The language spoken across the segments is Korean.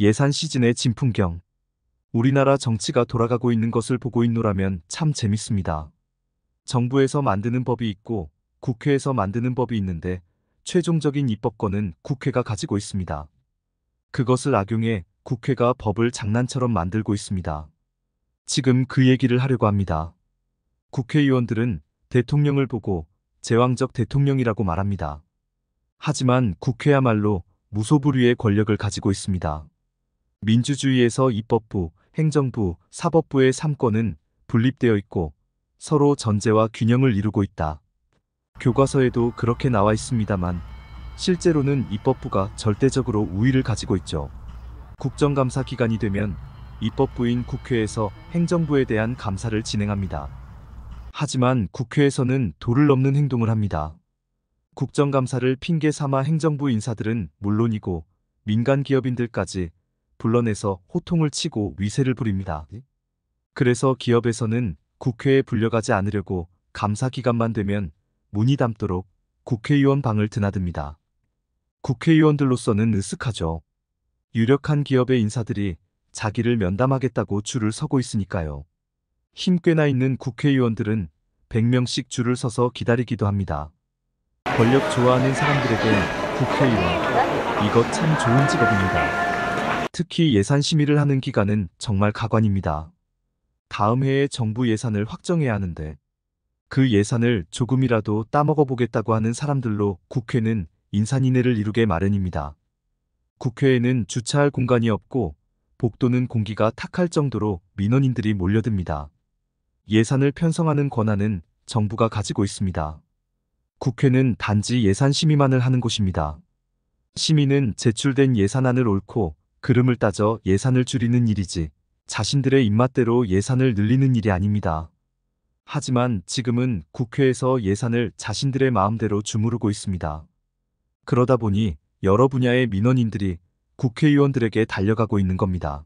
예산 시즌의 진풍경. 우리나라 정치가 돌아가고 있는 것을 보고 있노라면 참 재밌습니다. 정부에서 만드는 법이 있고 국회에서 만드는 법이 있는데 최종적인 입법권은 국회가 가지고 있습니다. 그것을 악용해 국회가 법을 장난처럼 만들고 있습니다. 지금 그 얘기를 하려고 합니다. 국회의원들은 대통령을 보고 제왕적 대통령이라고 말합니다. 하지만 국회야말로 무소불위의 권력을 가지고 있습니다. 민주주의에서 입법부, 행정부, 사법부의 3권은 분립되어 있고 서로 전제와 균형을 이루고 있다. 교과서에도 그렇게 나와 있습니다만 실제로는 입법부가 절대적으로 우위를 가지고 있죠. 국정감사 기간이 되면 입법부인 국회에서 행정부에 대한 감사를 진행합니다. 하지만 국회에서는 도를 넘는 행동을 합니다. 국정감사를 핑계 삼아 행정부 인사들은 물론이고 민간 기업인들까지 불러내서 호통을 치고 위세를 부립니다. 그래서 기업에서는 국회에 불려가지 않으려고 감사 기간만 되면 문이 담도록 국회의원 방을 드나듭니다. 국회의원들로서는 으쓱하죠. 유력한 기업의 인사들이 자기를 면담하겠다고 줄을 서고 있으니까요. 힘 꽤나 있는 국회의원들은 100명씩 줄을 서서 기다리기도 합니다. 권력 좋아하는 사람들에게 국회의원, 이것 참 좋은 직업입니다. 특히 예산 심의를 하는 기간은 정말 가관입니다. 다음 해에 정부 예산을 확정해야 하는데 그 예산을 조금이라도 따먹어 보겠다고 하는 사람들로 국회는 인산인해를 이루게 마련입니다. 국회에는 주차할 공간이 없고 복도는 공기가 탁할 정도로 민원인들이 몰려듭니다. 예산을 편성하는 권한은 정부가 가지고 있습니다. 국회는 단지 예산 심의만을 하는 곳입니다. 시민은 제출된 예산안을 옳고 그름을 따져 예산을 줄이는 일이지 자신들의 입맛대로 예산을 늘리는 일이 아닙니다. 하지만 지금은 국회에서 예산을 자신들의 마음대로 주무르고 있습니다. 그러다 보니 여러 분야의 민원인들이 국회의원들에게 달려가고 있는 겁니다.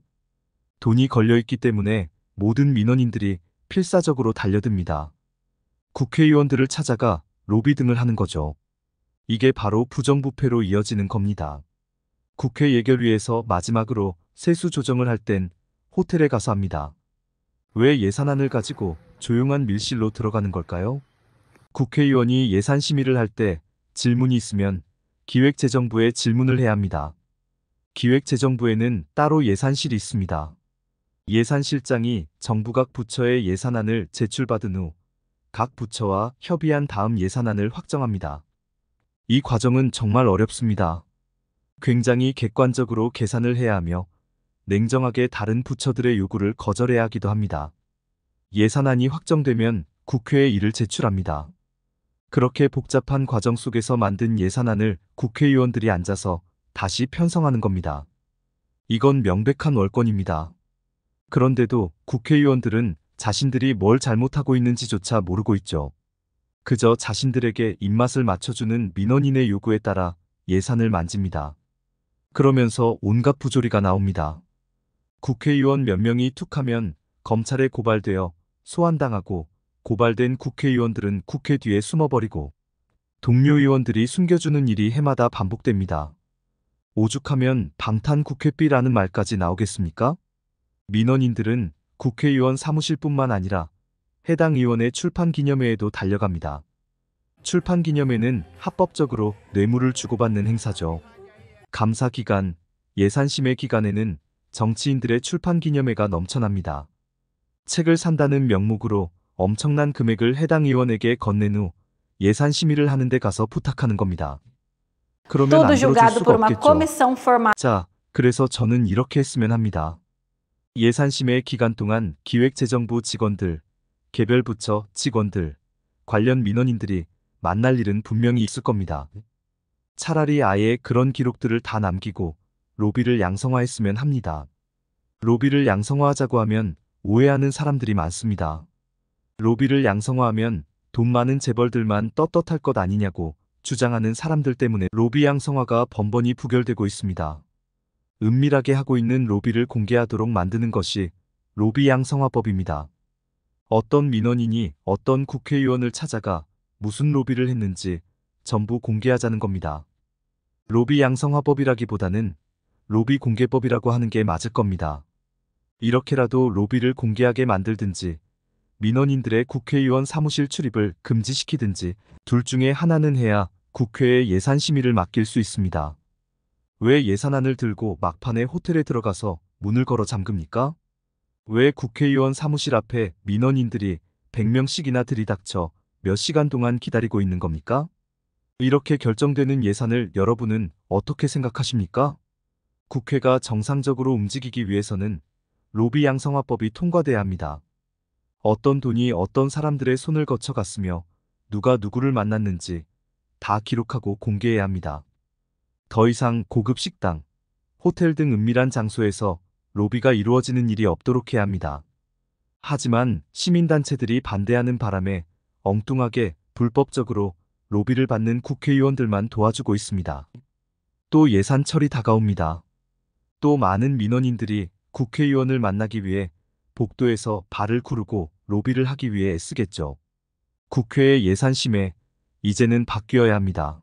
돈이 걸려있기 때문에 모든 민원인들이 필사적으로 달려듭니다. 국회의원들을 찾아가 로비 등을 하는 거죠. 이게 바로 부정부패로 이어지는 겁니다. 국회 예결위에서 마지막으로 세수 조정을 할 땐 호텔에 가서 합니다. 왜 예산안을 가지고 조용한 밀실로 들어가는 걸까요? 국회의원이 예산 심의를 할 때 질문이 있으면 기획재정부에 질문을 해야 합니다. 기획재정부에는 따로 예산실이 있습니다. 예산실장이 정부 각 부처의 예산안을 제출받은 후 각 부처와 협의한 다음 예산안을 확정합니다. 이 과정은 정말 어렵습니다. 굉장히 객관적으로 계산을 해야 하며 냉정하게 다른 부처들의 요구를 거절해야 하기도 합니다. 예산안이 확정되면 국회에 이를 제출합니다. 그렇게 복잡한 과정 속에서 만든 예산안을 국회의원들이 앉아서 다시 편성하는 겁니다. 이건 명백한 월권입니다. 그런데도 국회의원들은 자신들이 뭘 잘못하고 있는지조차 모르고 있죠. 그저 자신들에게 입맛을 맞춰주는 민원인의 요구에 따라 예산을 만집니다. 그러면서 온갖 부조리가 나옵니다. 국회의원 몇 명이 툭하면 검찰에 고발되어 소환당하고 고발된 국회의원들은 국회 뒤에 숨어버리고 동료 의원들이 숨겨주는 일이 해마다 반복됩니다. 오죽하면 방탄 국회비라는 말까지 나오겠습니까? 민원인들은 국회의원 사무실뿐만 아니라 해당 의원의 출판기념회에도 달려갑니다. 출판기념회는 합법적으로 뇌물을 주고받는 행사죠. 감사 기간, 예산 심의 기간에는 정치인들의 출판 기념회가 넘쳐납니다. 책을 산다는 명목으로 엄청난 금액을 해당 의원에게 건넨 후 예산 심의를 하는데 가서 부탁하는 겁니다. 그러면 안 들어줄 수가 없겠죠. 자, 그래서 저는 이렇게 했으면 합니다. 예산 심의 기간 동안 기획재정부 직원들, 개별 부처 직원들, 관련 민원인들이 만날 일은 분명히 있을 겁니다. 차라리 아예 그런 기록들을 다 남기고 로비를 양성화했으면 합니다. 로비를 양성화하자고 하면 오해하는 사람들이 많습니다. 로비를 양성화하면 돈 많은 재벌들만 떳떳할 것 아니냐고 주장하는 사람들 때문에 로비 양성화가 번번이 부결되고 있습니다. 은밀하게 하고 있는 로비를 공개하도록 만드는 것이 로비 양성화법입니다. 어떤 민원인이 어떤 국회의원을 찾아가 무슨 로비를 했는지 전부 공개하자는 겁니다. 로비 양성화법이라기보다는 로비 공개법이라고 하는 게 맞을 겁니다. 이렇게라도 로비를 공개하게 만들든지 민원인들의 국회의원 사무실 출입을 금지시키든지 둘 중에 하나는 해야 국회의 예산 심의를 맡길 수 있습니다. 왜 예산안을 들고 막판에 호텔에 들어가서 문을 걸어 잠깁니까? 왜 국회의원 사무실 앞에 민원인들이 100명씩이나 들이닥쳐 몇 시간 동안 기다리고 있는 겁니까? 이렇게 결정되는 예산을 여러분은 어떻게 생각하십니까? 국회가 정상적으로 움직이기 위해서는 로비 양성화법이 통과돼야 합니다. 어떤 돈이 어떤 사람들의 손을 거쳐 갔으며 누가 누구를 만났는지 다 기록하고 공개해야 합니다. 더 이상 고급 식당, 호텔 등 은밀한 장소에서 로비가 이루어지는 일이 없도록 해야 합니다. 하지만 시민단체들이 반대하는 바람에 엉뚱하게 불법적으로 로비를 받는 국회의원들만 도와주고 있습니다. 또 예산 처리 다가옵니다. 또 많은 민원인들이 국회의원을 만나기 위해 복도에서 발을 구르고 로비를 하기 위해 애쓰겠죠. 국회의 예산심에 이제는 바뀌어야 합니다.